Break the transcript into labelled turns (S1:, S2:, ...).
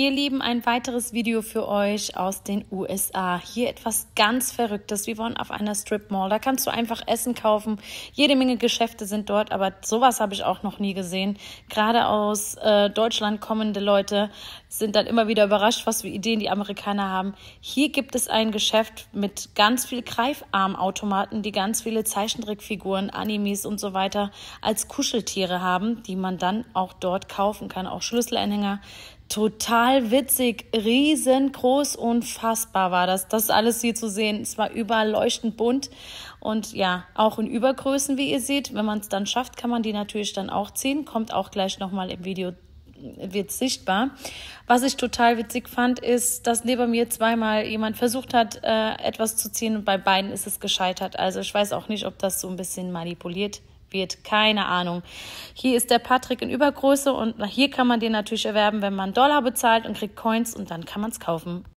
S1: Ihr Lieben, ein weiteres Video für euch aus den USA. Hier etwas ganz Verrücktes. Wir waren auf einer Strip Mall. Da kannst du einfach Essen kaufen. Jede Menge Geschäfte sind dort, aber sowas habe ich auch noch nie gesehen. Gerade aus äh, Deutschland kommende Leute sind dann immer wieder überrascht, was für Ideen die Amerikaner haben. Hier gibt es ein Geschäft mit ganz viel Greifarmautomaten, die ganz viele Zeichentrickfiguren, Animes und so weiter als Kuscheltiere haben, die man dann auch dort kaufen kann. Auch Schlüsselanhänger total witzig, riesengroß, unfassbar war das. Das alles hier zu sehen, es war überall leuchtend bunt und ja, auch in Übergrößen, wie ihr seht. Wenn man es dann schafft, kann man die natürlich dann auch ziehen, kommt auch gleich nochmal im Video wird sichtbar. Was ich total witzig fand, ist, dass neben mir zweimal jemand versucht hat, äh, etwas zu ziehen und bei beiden ist es gescheitert. Also ich weiß auch nicht, ob das so ein bisschen manipuliert wird. Keine Ahnung. Hier ist der Patrick in Übergröße und hier kann man den natürlich erwerben, wenn man Dollar bezahlt und kriegt Coins und dann kann man es kaufen.